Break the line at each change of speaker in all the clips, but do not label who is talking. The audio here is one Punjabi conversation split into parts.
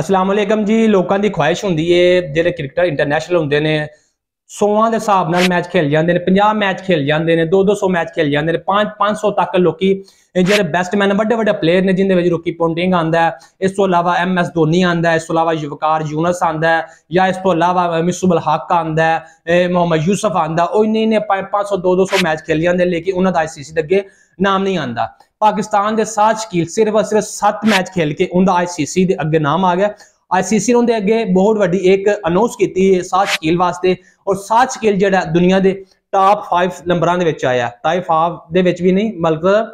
ਅਸਲਾਮੁਅਲੈਕਮ ਜੀ ਲੋਕਾਂ ਦੀ ਖੁਆਇਸ਼ ਹੁੰਦੀ ਏ ਜਿਹੜੇ ਕ੍ਰਿਕਟਰ ਇੰਟਰਨੈਸ਼ਨਲ ਹੁੰਦੇ ਨੇ ਸੌਵਾਂ ਦੇ ਹਿਸਾਬ ਨਾਲ ਮੈਚ ਖੇਲ ਜਾਂਦੇ ਨੇ 50 ਮੈਚ ਖੇਲ ਜਾਂਦੇ ਨੇ 2-200 ਮੈਚ ਖੇਲ ਜਾਂਦੇ ਨੇ 5-500 ਤੱਕ ਲੋਕੀ ਜਿਹੜੇ ਬੈਸਟਮੈਨ ਵੱਡੇ ਵੱਡੇ ਪਲੇਅਰ ਨੇ ਜਿੰਦੇ ਵਿੱਚ ਰੁਕੀ ਪੌਂਟਿੰਗ ਆਂਦਾ ਹੈ ਇਸ ਤੋਂ ਇਲਾਵਾ ਐਮ ਐਸ ਧੋਨੀ ਆਂਦਾ ਹੈ ਇਸ ਤੋਂ ਇਲਾਵਾ ਯੁਵਕਾਰ ਯੂਨਸ ਆਂਦਾ ਹੈ ਜਾਂ ਇਸ ਤੋਂ ਇਲਾਵਾ ਮਿਸਬਲ ਹੱਕ ਆਂਦਾ ਹੈ ਮੁਹੰਮਦ ਯੂਸਫ ਆਂਦਾ ਉਹ ਇੰਨੇ ਨੇ 500 200 ਮੈਚ ਖੇਲ ਜਾਂਦੇ ਲੇਕਿਨ ਉਹਨਾਂ ਦਾ ਆਈਸੀਸੀ ਦੇ ਅੱਗੇ ਨਾਮ ਨਹੀਂ ਆਂਦਾ ਪਾਕਿਸਤਾਨ ਦੇ ਸਾਥ ਸ਼ਕੀਲ ਸਿਰਫ ਸਿਰਫ 7 ਮੈਚ ਖੇਲ ਕੇ ਉਹਦਾ ਆਈਸੀਸੀ ਦੇ ਅੱਗੇ ਨਾਮ ਆ ਗਿਆ ਆਈਸੀਸੀ ਨੇ ਉਹਦੇ ਅੱਗੇ ਬਹੁਤ ਵੱਡੀ ਇੱਕ ਅਨਾਉਂਸ ਕੀਤੀ ਹੈ ਸਾਥ ਸ਼ਕੀਲ ਵਾਸਤੇ ਔਰ ਸਾਥ ਸ਼ਕੀਲ ਜਿਹੜਾ ਦੁਨੀਆ ਦੇ ਟਾਪ 5 ਨੰਬਰਾਂ ਦੇ ਵਿੱਚ ਆਇਆ ਟਾਪ 5 ਦੇ ਵਿੱਚ ਵੀ ਨਹੀਂ ਮਤਲਬ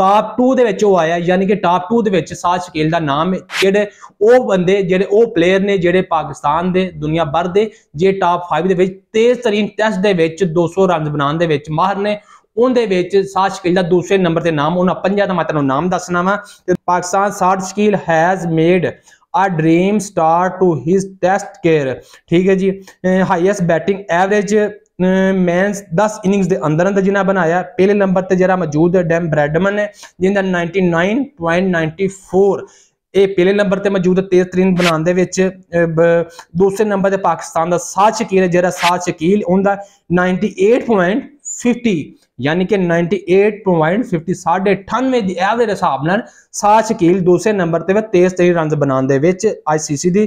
ਟਾਪ 2 ਦੇ ਵਿੱਚ ਉਹ ਆਇਆ ਯਾਨੀ ਕਿ ਟਾਪ 2 ਦੇ ਵਿੱਚ ਸਾਥ ਸ਼ਕੀਲ ਦਾ ਨਾਮ ਜਿਹੜੇ ਉਹ ਬੰਦੇ ਜਿਹੜੇ ਉਹ ਪਲੇਅਰ ਨੇ ਜਿਹੜੇ ਪਾਕਿਸਤਾਨ ਦੇ ਦੁਨੀਆ ਭਰ ਦੇ ਜੇ ਟਾਪ 5 ਦੇ ਵਿੱਚ ਤੇਜ਼ ਤਰੀਨ ਟੈਸਟ ਦੇ ਵਿੱਚ 200 ਰਨ ਬਣਾਉਣ ਦੇ ਵਿੱਚ ਮਾਹਰ ਨੇ ਉਹਦੇ ਵਿੱਚ 60 ਸ਼ਕੀਲ ਦਾ ਦੂਸਰੇ ਨੰਬਰ ਤੇ ਨਾਮ ਉਹਨਾਂ ਪੰਜਾਂ ਦਾ ਮੈਂ ਤੁਹਾਨੂੰ ਨਾਮ ਦੱਸਣਾ ਵਾ ਤੇ Pakistan 60 Shakeel has made a dream star to his test career ਠੀਕ ਹੈ ਜੀ highest batting average men's 10 innings ਦੇ ਅੰਦਰ ਅੰਦਰ ਜਿਨਾ ਬਣਾਇਆ ਪਹਿਲੇ ਨੰਬਰ ਤੇ ਜਿਹੜਾ ਮੌਜੂਦ ਹੈ ਡੈਮ ਬ੍ਰੈਡਮਨ ਹੈ ਜਿਹਦਾ 99.94 ਇਹ ਪਹਿਲੇ ਨੰਬਰ ਤੇ ਮੌਜੂਦ ਤੇਜ਼ ਤਰੀਨ ਬਣਾਉਣ ਦੇ ਵਿੱਚ ਦੂਸਰੇ ਨੰਬਰ ਤੇ ਪਾਕਿਸਤਾਨ ਦਾ ਸਾਹ ਸ਼ਕੀਲ ਜਿਹੜਾ ਸਾਹ ਸ਼ਕੀਲ ਉਹਦਾ 98. 50 ਯਾਨੀ ਕਿ 98.50 ਸਾਢੇ 98 ਦੀ ਐਵਰੇਜ ਹਿਸਾਬ ਨਾਲ ਸਾਹ ਸ਼ਕੀਲ ਦੂਸਰੇ ਨੰਬਰ ਤੇ 23-23 ਰਨਸ ਬਣਾਉਣ ਦੇ ਵਿੱਚ ਆਈਸੀਸੀ ਦੀ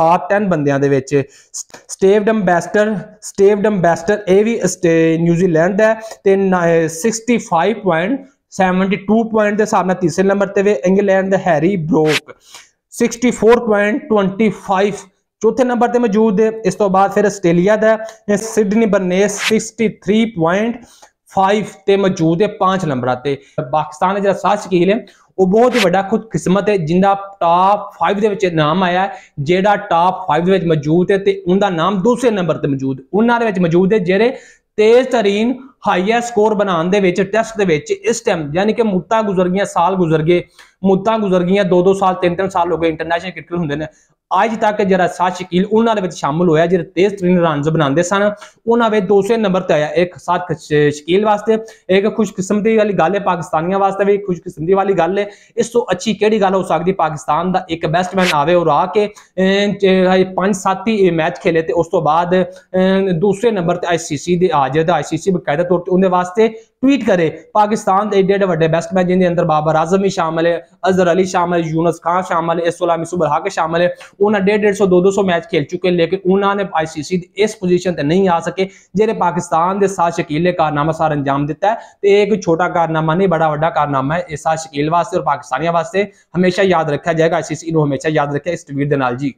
ਟਾਪ 10 ਬੰਦਿਆਂ ਦੇ ਵਿੱਚ ਸਟੇਵਡ ਅੰਬੈਸਟਰ ਸਟੇਵਡ ਅੰਬੈਸਟਰ ਇਹ ਵੀ ਨਿਊਜ਼ੀਲੈਂਡ ਹੈ ਤੇ 65.72 ਪੁਆਇੰਟ ਦੇ ਹਿਸਾਬ ਨਾਲ ਤੀਸਰੇ ਨੰਬਰ ਤੇ ਵੇ ਇੰਗਲੈਂਡ ਦਾ ਹੈਰੀ ਬ੍ਰੋਕ 64.25 ਚੌਥੇ ਨੰਬਰ ਤੇ ਮੌਜੂਦ ਹੈ ਇਸ ਤੋਂ ਬਾਅਦ ਫਿਰ ਆਸਟ੍ਰੇਲੀਆ ਦਾ ਸਿਡਨੀ ਬਰਨੇਸ 63.5 ਤੇ ਮੌਜੂਦ ਹੈ ਪੰਜ ਨੰਬਰਾਂ ਤੇ ਪਾਕਿਸਤਾਨ ਦਾ ਜਿਹੜਾ ਸਾਥ ਸ਼ਕੀਲ ਹੈ ਉਹ ਬਹੁਤ ਹੀ ਵੱਡਾ ਖੁਦ ਕਿਸਮਤ ਹੈ ਜਿੰਦਾ ਟਾਪ 5 ਦੇ ਵਿੱਚ ਨਾਮ ਆਇਆ ਹੈ ਜਿਹੜਾ ਟਾਪ 5 ਦੇ ਵਿੱਚ ਮੌਜੂਦ ਹੈ ਤੇ ਉਹਦਾ ਨਾਮ ਦੂਸਰੇ ਨੰਬਰ ਤੇ ਮੌਜੂਦ ਉਹਨਾਂ ਦੇ ਵਿੱਚ ਮੌਜੂਦ ਹੈ ਜਿਹੜੇ ਤੇਜ਼ ਤਰੀਨ ਹਾਈਐਸਟ ਸਕੋਰ ਬਣਾਉਣ ਦੇ ਵਿੱਚ ਟੈਸਟ ਦੇ ਵਿੱਚ ਇਸ ਟਾਈਮ ਯਾਨੀ ਕਿ ਮੁੱਤਾ ਗੁਜ਼ਰ ਗਈਆਂ ਸਾਲ ਗੁਜ਼ਰ ਗਏ ਮੁੱਤਾ ਗੁਜ਼ਰ ਗਈਆਂ 2-2 ਸਾਲ 3-3 ਸਾਲ ਹੋ ਗਏ ਇੰਟਰਨੈਸ਼ਨਲ ਕ੍ਰਿਕਟ ਹੁੰਦੇ ਨੇ ਅੱਜ ਤੱਕ ਜਿਹੜਾ ਸੱਤ ਸ਼ਕੀਲ ਉਹਨਾਂ ਦੇ ਵਿੱਚ ਸ਼ਾਮਲ ਹੋਇਆ ਜਿਹੜੇ ਤੇਜ਼ ਤਰੀਨ ਰਨਸ ਬਣਾਉਂਦੇ ਸਨ ਉਹਨਾਂ ਵਿੱਚ 200 ਨੰਬਰ ਤੇ ਆਇਆ ਇੱਕ ਸਾਥ ਸ਼ਕੀਲ ਵਾਸਤੇ ਇੱਕ ਖੁਸ਼ਕਿਸਮਤੀ ਵਾਲੀ ਗੱਲ ਹੈ ਪਾਕਿਸਤਾਨੀਆਂ ਵਾਸਤੇ ਵੀ ਖੁਸ਼ਕਿਸਮਤੀ ਵਾਲੀ ਗੱਲ ਹੈ ਇਸ ਤੋਂ ਅੱਛੀ ਕਿਹੜੀ ਗੱਲ ਹੋ ਸਕਦੀ ਪਾਕਿਸਤਾਨ ਦਾ ਇੱਕ ਬੈਸਟਮੈਨ ਆਵੇ ਔਰ ਆ ਕੇ ਪੰਜ ਸੱਤ ਹੀ ਮੈਚ ਖੇਲੇ ਤੇ ਉਸ ਤੋਂ ਬਾਅਦ ਦੂਸਰੇ ਨੰਬਰ ਤੇ ਆਈਸੀਸੀ ਦੇ ਆ ਜਾਦਾ ਆਈਸੀਸੀ ਬਕਾਇਦਾ ਤੌਰ ਤੇ ਉਹਦੇ ਵਾਸਤੇ ਟਵੀਟ ਕਰੇ ਪਾਕਿਸਤਾਨ ਦੇ ਏਡੇ ਵੱਡੇ ਬੈਸਟਮੈਨ ਜਿੰਦੇ ਅੰਦਰ ਬਾਬਰ ਆਜ਼ਮ ਵੀ ਸ਼ਾਮਲ ਹੈ ਅਜ਼ਰ ਅਲੀ ਸ਼ਾਮਲ ਯੂਨਸ ਖਾਨ ਸ਼ਾਮਲ ਹੈ ਇਸਲਾਮੀ ਸੁਬਰ ਹਾਕ ਸ਼ਾਮਲ ਹੈ उन्होंने डेढ़ डेढ़ सौ दो दो सौ मैच खेल चुके लेकिन उन्होंने आईसीसी इस पोजिशन से नहीं आ सके जेरे पाकिस्तान के साथ शकीले कारनामा सार अंजाम दिता है तो एक छोटा कारनामा नहीं बड़ा व्डा कारनामा है इस शकील वास्ते और पाकिस्तानियों वास्ते हमेशा याद रखा जाएगा आईसीसी हमेशा याद रखे इस ट्वीट जी